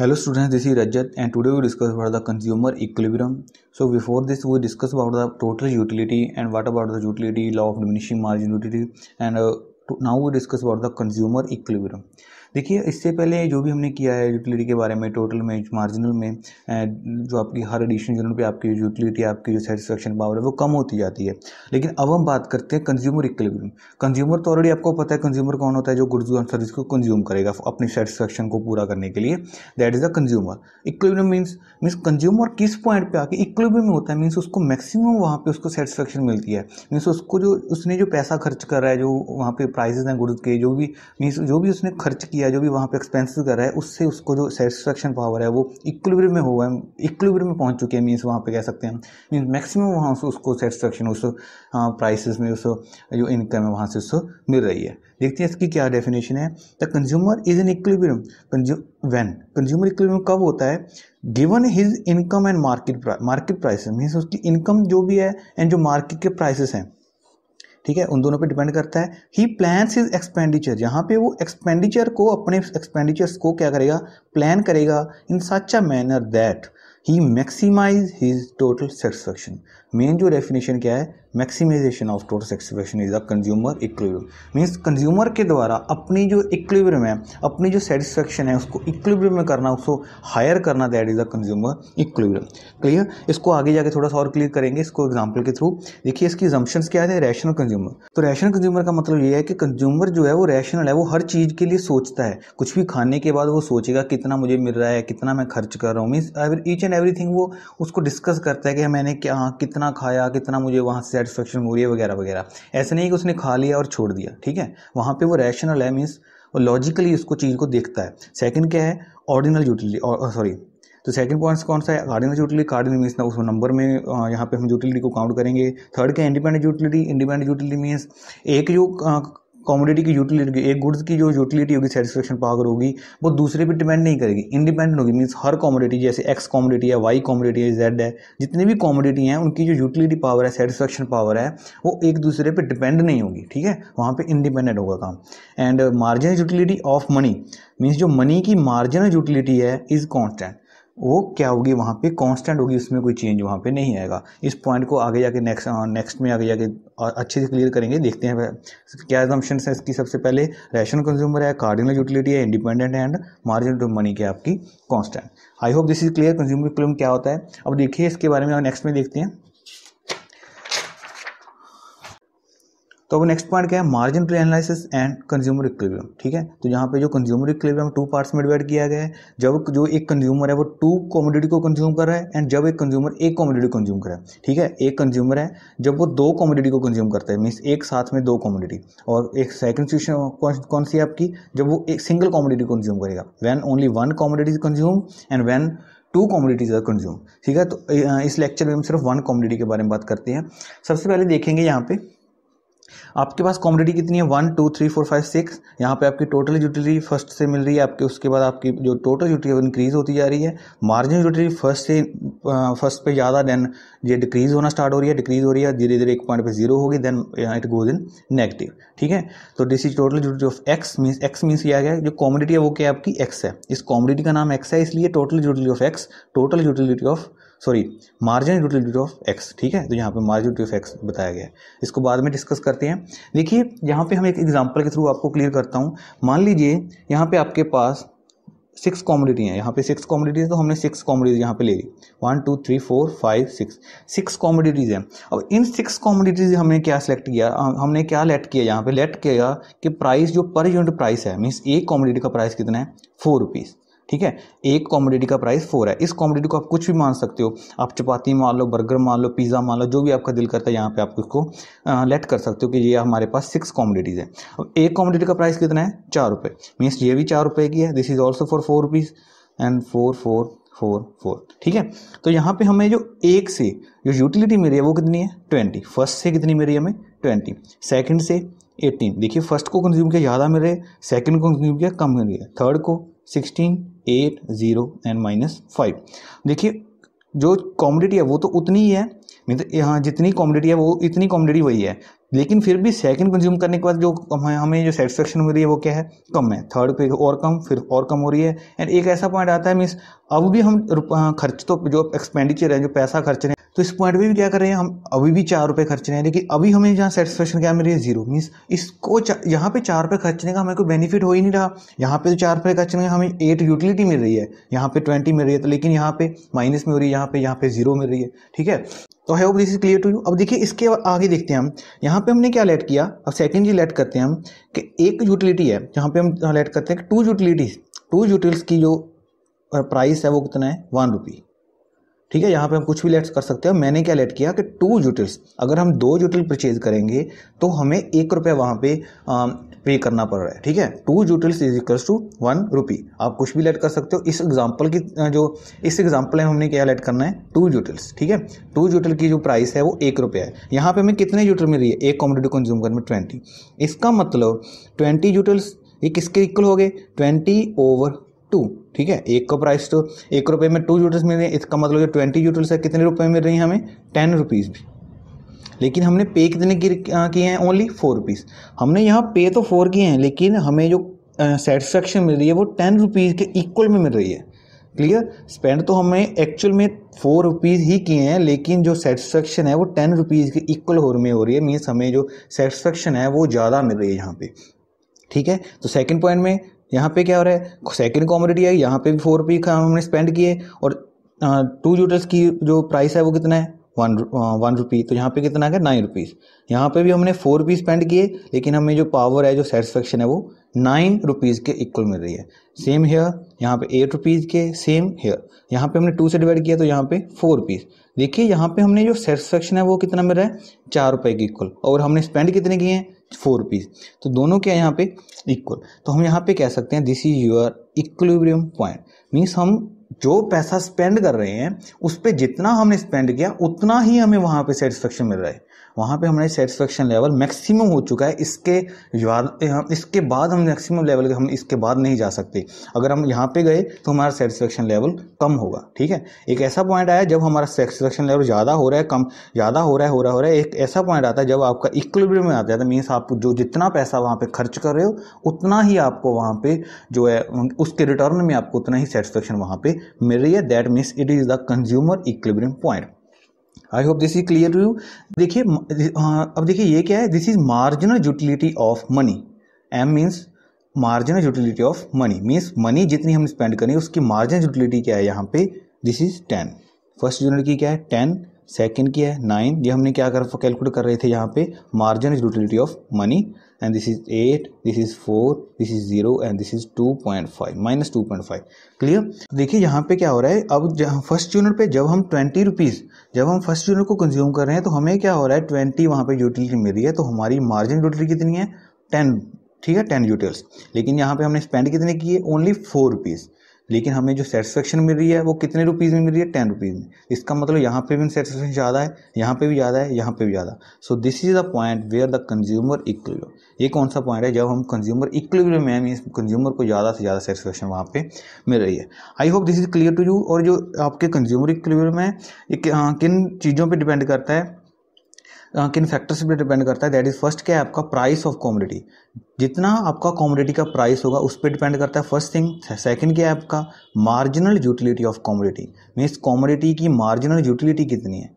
hello students this is Rajat and today we discuss about the consumer equilibrium so before this we discuss about the total utility and what about the utility law of diminishing margin utility and now we discuss about the consumer equilibrium देखिए इससे पहले जो भी हमने किया है utility के बारे में टोटल में मार्जिनल में जो आपकी हर एडिशन जनरल पे आपकी यूटिलिटी आपकी जो सेटिस्फेक्शन पावर है वो कम होती जाती है लेकिन अब हम बात करते हैं कंज्यूमर इक्विलिब्रियम कंज्यूमर तो ऑलरेडी आपको पता है कंज्यूमर कौन होता है जो गुड्स एंड सर्विस को कंज्यूम करेगा अपनी सेटिस्फेक्शन को पूरा करने के लिए that is a consumer equilibrium means means consumer किस पॉइंट पर आके इक्विलिब्रियम होता है मीन्स उसको मैक्सिमम वहाँ पर उसको सेटिस्फेक्शन मिलती है मीन्स उसको जो उसने जो पैसा खर्च कर रहा है जो वहाँ पे प्राइजेज हैं गुड्स के जो भी मीन्स जो भी उसने खर्च किया किया जो भी वहाँ पे एक्सपेंसिस कर रहा है उससे उसको जो सेटिस्फेक्शन पावर है वो इक्विलिब्रियम में हुआ है इक्विलिब्रियम में पहुँच चुके हैं मीन्स वहाँ पे कह सकते हैं मीन्स मैक्सिमम वहाँ से उसको सेटिस्फेक्शन उस प्राइसेस हाँ, में उस जो इनकम है वहाँ से उसको मिल रही है देखते हैं इसकी क्या डेफिनेशन है the consumer is in equilibrium when consumer equilibrium कब होता है given his income and market market price means उसकी इनकम जो भी है एंड जो मार्केट के प्राइसेस हैं ठीक है उन दोनों पे डिपेंड करता है ही प्लान्स इज एक्सपेंडिचर यहाँ पे वो एक्सपेंडिचर को अपने एक्सपेंडिचर्स को क्या करेगा प्लान करेगा in such a manner that he maximize his total satisfaction main जो डेफिनेशन क्या है maximization of total satisfaction is the consumer equilibrium means consumer के द्वारा अपनी जो इक्विलिब्रियम है अपनी जो सेटिस्फेक्शन है उसको इक्विलिब्रियम में करना उसको हायर करना that is the consumer equilibrium clear इसको आगे जाके थोड़ा सा और क्लियर करेंगे इसको एग्जाम्पल के थ्रू देखिए इसकी जम्पन्स क्या है रैशनल कंज्यूमर तो रैशनल कंज्यूमर का मतलब ये है कि कंज्यूमर जो है वो रैशनल है वो हर चीज़ के लिए सोचता है कुछ भी खाने के बाद वो सोचेगा कितना मुझे मिल रहा है कितना मैं खर्च कर रहा हूँ मीन्स ईच एंड थिंग वो उसको डिस्कस करता है कि मैंने क्या कितना कितना खाया कितना मुझे वहाँ से सेटिस्फेक्शन हो रही है वगैरह वगैरह ऐसा नहीं कि उसने खा लिया और छोड़ दिया ठीक है वहाँ पे वो रैशनल है मीन्स और लॉजिकली उसको चीज़ को देखता है सेकंड क्या है ऑर्डिनल यूटिलिटी सॉरी तो सेकंड पॉइंट कौन सा है कार्डिनल यूटिलिटी कार्डिनल मीन्स ना उस नंबर में uh, यहाँ पे हम यूटिलिटी को काउंट करेंगे थर्ड क्या independent utility independent utility means एक जो uh, कॉमोडिटी की यूटिलिटी एक गुड्स की जो यूटिलिटी होगी सेटिस्फेक्शन पावर होगी वो दूसरे पर डिपेंड नहीं करेगी इंडिपेंडेंट होगी मीन्स हर कॉमोडिटी जैसे एक्स कॉमोडिटी है वाई कॉमोडिटी है जेड है जितनी भी कॉमोडिटी हैं उनकी जो यूटिलिटी पावर है सेटिस्फेक्शन पावर है वो एक दूसरे पर डिपेंड नहीं होगी ठीक है वहाँ पर इंडिपेंडेंट होगा काम and margin utility of money means जो मनी की मार्जिन यूटिलिटी है इज़ कॉन्स्टेंट वो क्या होगी वहाँ पे कांस्टेंट होगी उसमें कोई चेंज वहाँ पे नहीं आएगा इस पॉइंट को आगे जाके नेक्स्ट नेक्स्ट हाँ, में आगे जाके अच्छे से क्लियर करेंगे देखते हैं क्या एजम्पन्स है इसकी सबसे पहले रेशन कंज्यूमर है कार्डिनल यूटिलिटी है independent and margin to money क्या आपकी constant I hope this is clear consumer claim क्या होता है अब देखिए इसके बारे में नेक्स्ट में देखते हैं तो अब नेक्स्ट पॉइंट क्या है margin play analysis and consumer equilibrium ठीक है तो यहाँ पे जो कंज्यूमर इक्विलिब्रियम टू पार्ट्स में डिवाइड किया गया है जब जो एक कंज्यूमर है वो टू कॉमोडिटी को कंज्यूम कर रहा है एंड जब एक कंज्यूमर एक कॉमोडिटी कंज्यूम कर रहा है ठीक है एक कंज्यूमर है जब वो दो कॉमोडिटी को कंज्यूम करता है मीन्स एक साथ में दो कॉमोडिटी और एक सेकंड सिचुएशन कौन सी है आपकी जब वो एक सिंगल कॉमोडिटी कंज्यूम करेगा when only one commodity consume and when two commodities are consume ठीक है तो इस लेक्चर में हम सिर्फ वन कॉमोडिटी के बारे में बात करते हैं सबसे पहले देखेंगे यहाँ पे आपके पास कॉमोडिटी कितनी है one two three four five six यहाँ पे आपकी टोटल यूटिलिटी फर्स्ट से मिल रही है आपके उसके बाद आपकी जो टोटल यूटिलिटी वो इंक्रीज़ होती जा रही है मार्जिन यूटिलिटी फर्स्ट से फर्स्ट पे ज़्यादा देन ये डिक्रीज़ होना स्टार्ट हो रही है डिक्रीज़ हो रही है धीरे धीरे एक पॉइंट पे जीरो होगी then it goes in negative ठीक है तो this is total utility of X means X means किया गया जो कॉमोडिटी है वो क्या आपकी एक्स है इस कॉमोडिटी का नाम एक्स है इसलिए total utility of X total utility of sorry margin utility of X ठीक है तो यहाँ पे मार्जिन यूटिलिटी ऑफ एक्स बताया गया है इसको बाद में डिस्कस करते हैं देखिए यहाँ पे हम एक एग्जांपल के थ्रू आपको क्लियर करता हूँ मान लीजिए यहाँ पे आपके पास सिक्स कॉमोडिटी हैं यहाँ पे सिक्स कॉमोडिटीज़ तो हमने सिक्स कॉमोडिटीज़ यहाँ पे ले ली one two three four five six six commodities हैं अब इन सिक्स कॉमोडिटीज़ हमने क्या सिलेक्ट किया हमने क्या लेट किया यहाँ पे लेट किया कि प्राइस जो पर यूनिट प्राइस है मीन्स एक कॉमोडिटी का प्राइस कितना है फोर रुपीज़ ठीक है एक कॉमोडिटी का प्राइस फोर है इस कॉमोडिटी को आप कुछ भी मान सकते हो आप चपाती मान लो बर्गर मान लो पिज़्ज़ा मान लो जो भी आपका दिल करता है यहाँ पे आप उसको लेट कर सकते हो कि ये हमारे पास सिक्स कॉमोडिटीज़ है अब एक कॉमोडिटी का प्राइस कितना है चार रुपये मीन्स ये भी चार रुपये की है this is also for four rupees and four four four four ठीक है तो यहाँ पे हमें जो एक से जो यूटिलिटी मिली है वो कितनी है ट्वेंटी फर्स्ट से कितनी मिली हमें ट्वेंटी सेकेंड से एटीन देखिए फर्स्ट को कंज्यूम किया ज़्यादा मिल रहे सेकेंड को कंज्यूम किया कम मिल रही है थर्ड को sixteen eight zero and minus five देखिए जो कॉमोडिटी है वो तो उतनी ही है मीन मतलब यहाँ जितनी कॉमोडिटी है वो इतनी कॉमोडिटी वही है लेकिन फिर भी सेकंड कंज्यूम करने के बाद जो हमें जो सेटिस्फेक्शन हो रही है वो क्या है कम है थर्ड पे और कम फिर और कम हो रही है एंड एक ऐसा पॉइंट आता है मीन्स अब भी हम हाँ, खर्च तो जो एक्सपेंडिचर है जो पैसा खर्च रहे हैं तो इस पॉइंट पे भी क्या कर रहे हैं हम अभी भी चार रुपये खर्च रहे हैं लेकिन अभी हमें जहाँ सेटिस्फेक्शन क्या मिल रही है जीरो मीन्स इसको यहाँ पे चार रुपये खर्चने का हमें कोई बेनिफिट हो ही नहीं रहा यहाँ पे तो चार रुपये खर्चने का हमें एट यूटिलिटी मिल रही है यहाँ पे ट्वेंटी मिल रही है तो लेकिन यहाँ पे माइनस में हो रही है यहाँ पे यहाँ पे जीरो मिल रही है ठीक है तो I hope this is clear to you अब देखिए इसके आगे देखते हैं हम यहाँ पे हमने क्या लेट किया अब सेकेंडली लेट करते हैं हम कि एक यूटिलिटी है जहाँ पे हम लेट करते हैं कि टू यूटिलिटीज टू यूटिल्स की जो प्राइस है वो कितना है वन रुपी ठीक है यहाँ पे हम कुछ भी लेट्स कर सकते हैं मैंने क्या लेट किया कि टू जूटल्स अगर हम दो जूटल परचेज करेंगे तो हमें एक रुपये वहाँ पे आ, पे करना पड़ रहा है ठीक है two utils is equals to one rupee आप कुछ भी लेट कर सकते हो इस एग्जाम्पल की जो इस एग्जाम्पल में हमने क्या लेट करना है टू जूटल्स ठीक है टू जूटल की जो प्राइस है वो एक रुपये है यहाँ पर हमें कितने जूटल मिल रही है एक कॉमोडिटी कंज्यूम करने में ट्वेंटी इसका मतलब ट्वेंटी जूटल्स ये किसके इक्वल हो गए ट्वेंटी ओवर टू ठीक है एक का प्राइस तो एक रुपये में टू जूटल्स मिल रहे हैं इसका मतलब जो ट्वेंटी जूटल्स है कितने रुपये मिल रही हैं हमें टेन रुपीज़ भी लेकिन हमने पे कितने किए हैं ओनली फोर रुपीज़ हमने यहाँ पे तो फोर किए हैं लेकिन हमें जो सेटिस्फेक्शन मिल रही है वो टेन रुपीज़ के इक्वल में मिल रही है क्लियर स्पेंड तो हमें एक्चुअल में फोर रुपीज़ ही किए हैं लेकिन जो सेटिस्फेक्शन है वो टेन रुपीज़ के इक्वल हो में हो रही है मीन्स हमें जो सेटिस्फेक्शन है वो ज़्यादा मिल रही है यहाँ पे ठीक है तो सेकंड पॉइंट में यहाँ पे क्या हो रहा है सेकंड कॉमोडिटी आई यहाँ पे भी फोर पी हमने स्पेंड किए और टू जूटर्स की जो प्राइस है वो कितना है वन वन रुपी तो यहाँ पे कितना आ गया नाइन रुपीज़ यहाँ पे भी हमने फोर पी स्पेंड किए लेकिन हमें जो पावर है जो सेटिस्फेक्शन है वो नाइन रुपीज़ के इक्वल मिल रही है सेम हेयर यहाँ पे एट रुपीज़ के सेम हेयर यहाँ पे हमने टू से डिवाइड किया तो यहाँ पे फोर रुपीज़ देखिए यहाँ पे हमने जो सेटिस्फेक्शन है वो कितना मिल रहा है चार रुपये के इक्वल और हमने स्पेंड कितने किए हैं फोर पीस तो दोनों क्या यहाँ पे इक्वल तो हम यहाँ पे कह सकते हैं this is your equilibrium point means हम जो पैसा स्पेंड कर रहे हैं उस पर जितना हमने स्पेंड किया उतना ही हमें वहाँ पे सेटिस्फेक्शन मिल रहा है वहाँ पे हमारे सेटिस्फेक्शन लेवल मैक्सिमम हो चुका है इसके बाद इसके बाद हम मैक्सिमम लेवल हम इसके बाद नहीं जा सकते अगर हम यहाँ पे गए तो हमारा सेटिस्फेक्शन लेवल कम होगा ठीक है एक ऐसा पॉइंट आया जब हमारा सेटिस्फेक्शन लेवल ज़्यादा हो रहा है कम ज़्यादा हो रहा है हो रहा हो रहा है एक ऐसा पॉइंट आता है जब आपका इक्वलिब्रियम में आता है मीन्स आप जो जितना पैसा वहाँ पर खर्च कर रहे हो उतना ही आपको वहाँ पर जो है उसके रिटर्न में आपको उतना ही सेटिस्फेक्शन वहाँ पर मिल रही है that means it is the consumer equilibrium point I hope this is clear to you देखिए अब देखिए ये क्या है this is marginal utility of money M means marginal utility of money means money जितनी हम स्पेंड करेंगे उसकी मार्जिनल यूटिलिटी क्या है यहाँ पे this is ten first unit की क्या है टेन सेकेंड की है नाइन ये हमने क्या कर कैलकुलेट कर रहे थे यहाँ पे margin is utility of money and this is eight this is four this is zero and this is two point five minus two point five clear देखिए यहाँ पे क्या हो रहा है अब फर्स्ट यूनिट पे जब हम ट्वेंटी रुपीज़ जब हम फर्स्ट यूनिट को कंज्यूम कर रहे हैं तो हमें क्या हो रहा है ट्वेंटी वहाँ पे यूटिलिटी मिल रही है तो हमारी मार्जिन यूटिलिटी कितनी है टेन ठीक है टेन यूटिल्स लेकिन यहाँ पे हमने स्पेंड कितने किए ओनली फोर रुपीज़ लेकिन हमें जो सेटिस्फेक्शन मिल रही है वो कितने रुपीज़ में मिल रही है टेन रुपीज़ में इसका मतलब यहाँ पे भी सेटिस्फेक्शन ज़्यादा है यहाँ पे भी ज़्यादा है यहाँ पे भी ज़्यादा so this is the point where the consumer equal ये कौन सा पॉइंट है जब हम कंज्यूमर इक्वल में मीन कंज्यूमर को ज़्यादा से ज़्यादा सेटिस्फेक्शन वहाँ पर मिल रही है I hope this is clear to you और जो आपके कंज्यूमर इक्वल में हाँ, किन चीज़ों पर डिपेंड करता है किन फैक्टर्स पे डिपेंड करता है दैट इज़ फर्स्ट क्या है आपका प्राइस ऑफ कॉमोडिटी जितना आपका कॉमोडिटी का प्राइस होगा उस पर डिपेंड करता है फर्स्ट थिंग सेकेंड क्या है आपका marginal utility of commodity means commodity की मार्जिनल यूटिलिटी कितनी है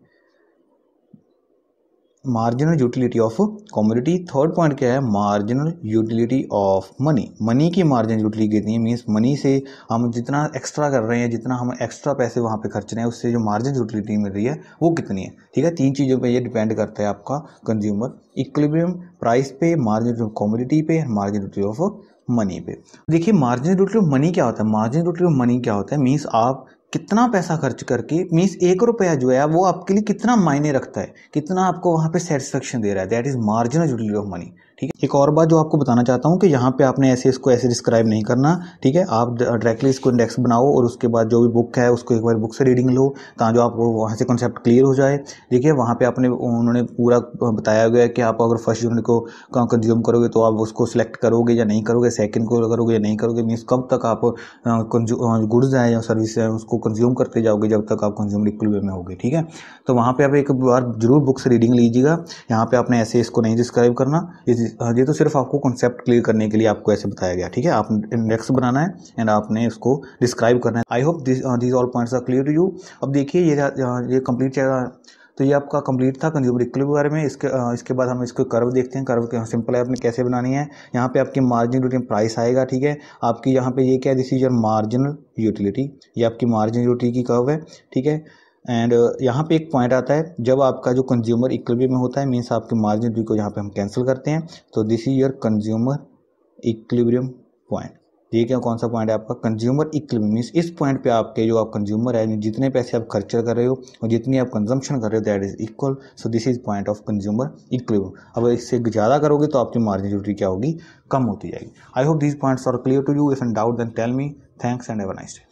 marginal utility of commodity third point क्या है marginal utility of money money की मार्जिन यूटिलिटी कितनी है मीन्स मनी से हम जितना एक्स्ट्रा कर रहे हैं जितना हम एक्स्ट्रा पैसे वहाँ पे खर्च रहे हैं उससे जो मार्जिन यूटिलिटी मिल रही है वो कितनी है ठीक है तीन चीज़ों पर यह डिपेंड करता है आपका कंज्यूमर इक्विलिब्रियम प्राइस पे मार्जिन ऑफ कॉमोडिटी पे मार्जिन यूटिलिटी ऑफ मनी पे देखिए मार्जिन यूटिलिटी ऑफ मनी क्या होता है मार्जिन यूटिलिटी ऑफ मनी क्या होता है मीन्स आप कितना पैसा खर्च करके मीन्स एक रुपया जो है वो आपके लिए कितना मायने रखता है कितना आपको वहाँ पे सेटिस्फेक्शन दे रहा है that is marginal utility of money ठीक है एक और बात जो आपको बताना चाहता हूँ कि यहाँ पे आपने ऐसे इसको ऐसे डिस्क्राइब नहीं करना ठीक है आप डायरेक्टली इसको इंडेक्स बनाओ और उसके बाद जो भी बुक है उसको एक बार बुक से रीडिंग लो ताकि जो आपको वहाँ से कॉन्सेप्ट क्लियर हो जाए ठीक है वहाँ पर आपने उन्होंने पूरा बताया गया कि आप अगर फर्स्ट यूनिट को कंज्यूम करोगे तो आप उसको सिलेक्ट करोगे या नहीं करोगे सेकेंड को करोगे या नहीं करोगे मीन्स कब तक आप गुड्स हैं या सर्विस हैं उसको कंज्यूम करते जाओगे जब तक आप कंज्यूम इक्वल वे में होगे ठीक है तो वहाँ पे आप एक बार जरूर बुक से रीडिंग लीजिएगा यहाँ पे आपने ऐसे इसको नहीं डिस्क्राइब करना ये हाँ तो सिर्फ आपको कॉन्सेप्ट क्लियर करने के लिए आपको ऐसे बताया गया ठीक है आप इंडेक्स बनाना है एंड आपने इसको डिस्क्राइब करना है I hope this all points are clear to you अब देखिए ये हाँ, ये कंप्लीट तो ये आपका कंप्लीट था कंज्यूमर इक्वल के बारे में इसके इसके बाद हम इसको कर्व देखते हैं कर्व के सिंपल है आपने कैसे बनानी है यहाँ पे आपकी मार्जिन ड्यूटी प्राइस आएगा ठीक है आपकी यहाँ पे ये क्या है this is your marginal utility ये आपकी मार्जिन यूटिलिटी की कर्व है ठीक है एंड यहाँ पे एक पॉइंट आता है जब आपका जो कंज्यूमर इक्वलबी में होता है मीन्स आपकी मार्जिन ड्यूटी को यहाँ पर हम कैंसिल करते हैं तो this is your consumer equilibrium point ठीक है कौन सा पॉइंट है आपका कंज्यूमर इक्विमी मीन्स इस पॉइंट पे आपके जो आप कंज्यूमर है जितने पैसे आप खर्च कर रहे हो और जितनी आप कंजम्पशन कर रहे हो that is equal so this is point of consumer equilibrium अब इससे ज़्यादा करोगे तो आपकी मार्जिन मार्जिनिटी क्या होगी कम होती जाएगी I hope these points are clear to you if and doubt then tell me thanks and ever nice day